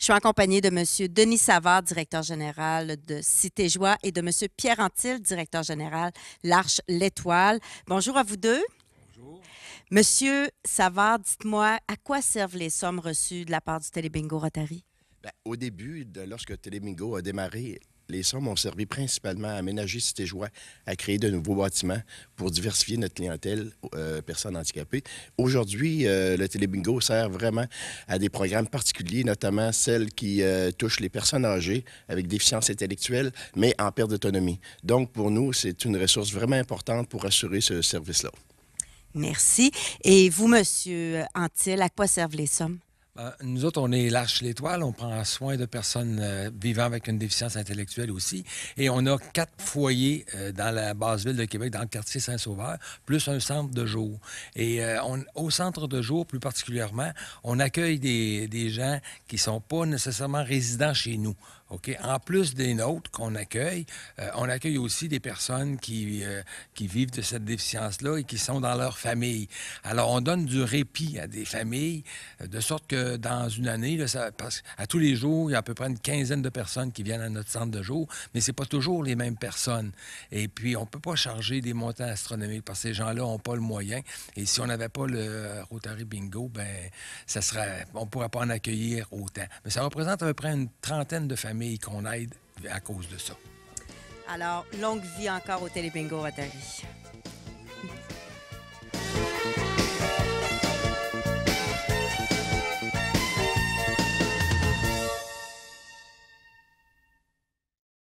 Je suis accompagnée de M. Denis Savard, directeur général de Cité Joie, et de M. Pierre Antil, directeur général L'Arche L'Étoile. Bonjour à vous deux. Bonjour. Monsieur Savard, dites-moi, à quoi servent les sommes reçues de la part du Télébingo Rotary? Ben, au début, lorsque Télébingo a démarré, les sommes ont servi principalement à aménager Cité-Joie, à créer de nouveaux bâtiments pour diversifier notre clientèle euh, personnes handicapées. Aujourd'hui, euh, le télébingo sert vraiment à des programmes particuliers, notamment celles qui euh, touchent les personnes âgées avec déficience intellectuelle, mais en perte d'autonomie. Donc, pour nous, c'est une ressource vraiment importante pour assurer ce service-là. Merci. Et vous, Monsieur Antil, à quoi servent les sommes? Euh, nous autres, on est larche l'étoile, on prend soin de personnes euh, vivant avec une déficience intellectuelle aussi. Et on a quatre foyers euh, dans la basse ville de Québec, dans le quartier Saint-Sauveur, plus un centre de jour. Et on, au centre de jour, plus particulièrement, on accueille des, gens qui ne sont pas nécessairement résidents chez nous. Ok, En plus des nôtres qu'on accueille, on accueille aussi des personnes qui, qui vivent de cette déficience-là et qui sont dans leur famille. Alors, on donne du répit à des familles, de sorte que dans une année, parce, qu'à tous les jours, il y a à peu près une quinzaine de personnes qui viennent à notre centre de jour, mais ce n'est pas toujours les mêmes personnes. Et puis, on ne peut pas charger des montants astronomiques parce que ces gens-là n'ont pas le moyen. Et si on n'avait pas le Rotary Bingo, ben, ça serait, on ne pourrait pas en accueillir autant. Mais ça représente à peu près une trentaine de familles qu'on aide à cause de ça. Alors, longue vie encore au Télébingo Rotary.